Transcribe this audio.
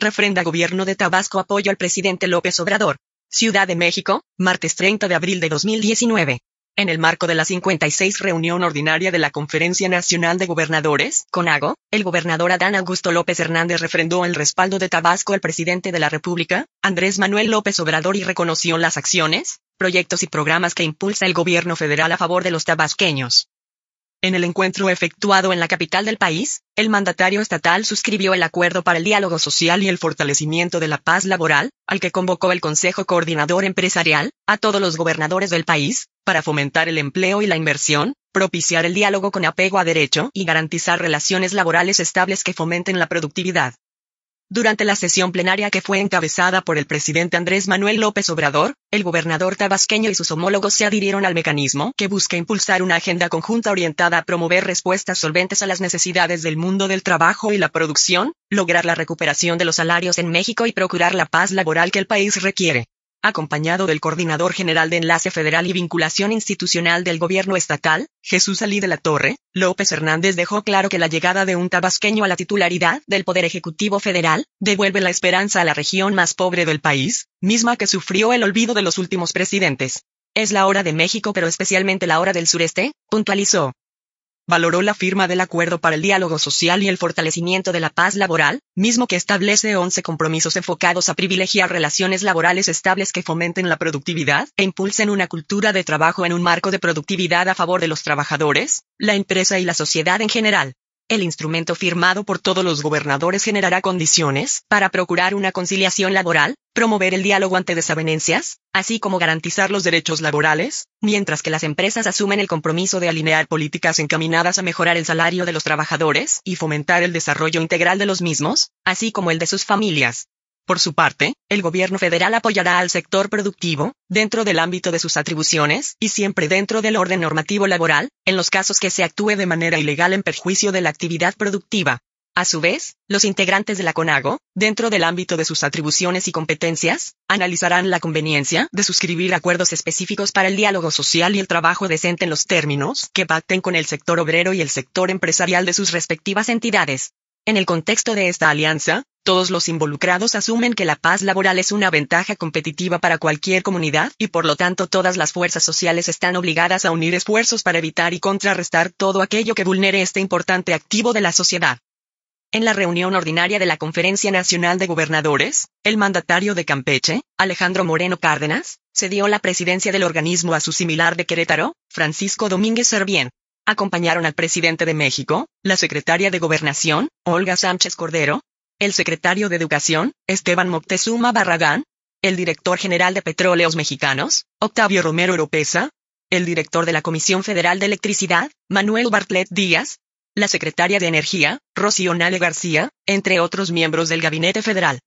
Refrenda Gobierno de Tabasco apoyo al presidente López Obrador. Ciudad de México, martes 30 de abril de 2019. En el marco de la 56 reunión ordinaria de la Conferencia Nacional de Gobernadores, CONAGO, el gobernador Adán Augusto López Hernández refrendó el respaldo de Tabasco al presidente de la República, Andrés Manuel López Obrador, y reconoció las acciones, proyectos y programas que impulsa el gobierno federal a favor de los tabasqueños. En el encuentro efectuado en la capital del país, el mandatario estatal suscribió el Acuerdo para el Diálogo Social y el Fortalecimiento de la Paz Laboral, al que convocó el Consejo Coordinador Empresarial, a todos los gobernadores del país, para fomentar el empleo y la inversión, propiciar el diálogo con apego a derecho y garantizar relaciones laborales estables que fomenten la productividad. Durante la sesión plenaria que fue encabezada por el presidente Andrés Manuel López Obrador, el gobernador tabasqueño y sus homólogos se adhirieron al mecanismo que busca impulsar una agenda conjunta orientada a promover respuestas solventes a las necesidades del mundo del trabajo y la producción, lograr la recuperación de los salarios en México y procurar la paz laboral que el país requiere acompañado del coordinador general de Enlace Federal y Vinculación Institucional del Gobierno Estatal, Jesús Alí de la Torre, López Hernández dejó claro que la llegada de un tabasqueño a la titularidad del Poder Ejecutivo Federal devuelve la esperanza a la región más pobre del país, misma que sufrió el olvido de los últimos presidentes. Es la hora de México pero especialmente la hora del sureste, puntualizó valoró la firma del acuerdo para el diálogo social y el fortalecimiento de la paz laboral, mismo que establece 11 compromisos enfocados a privilegiar relaciones laborales estables que fomenten la productividad e impulsen una cultura de trabajo en un marco de productividad a favor de los trabajadores, la empresa y la sociedad en general. El instrumento firmado por todos los gobernadores generará condiciones para procurar una conciliación laboral, promover el diálogo ante desavenencias, así como garantizar los derechos laborales, mientras que las empresas asumen el compromiso de alinear políticas encaminadas a mejorar el salario de los trabajadores y fomentar el desarrollo integral de los mismos, así como el de sus familias. Por su parte, el gobierno federal apoyará al sector productivo, dentro del ámbito de sus atribuciones, y siempre dentro del orden normativo laboral, en los casos que se actúe de manera ilegal en perjuicio de la actividad productiva. A su vez, los integrantes de la CONAGO, dentro del ámbito de sus atribuciones y competencias, analizarán la conveniencia de suscribir acuerdos específicos para el diálogo social y el trabajo decente en los términos que pacten con el sector obrero y el sector empresarial de sus respectivas entidades. En el contexto de esta alianza, todos los involucrados asumen que la paz laboral es una ventaja competitiva para cualquier comunidad y por lo tanto todas las fuerzas sociales están obligadas a unir esfuerzos para evitar y contrarrestar todo aquello que vulnere este importante activo de la sociedad. En la reunión ordinaria de la Conferencia Nacional de Gobernadores, el mandatario de Campeche, Alejandro Moreno Cárdenas, cedió la presidencia del organismo a su similar de Querétaro, Francisco Domínguez Servién. Acompañaron al presidente de México, la secretaria de Gobernación, Olga Sánchez Cordero, el secretario de Educación, Esteban Moctezuma Barragán, el director general de Petróleos Mexicanos, Octavio Romero Oropesa, el director de la Comisión Federal de Electricidad, Manuel Bartlett Díaz, la secretaria de Energía, Rocío Nale García, entre otros miembros del Gabinete Federal.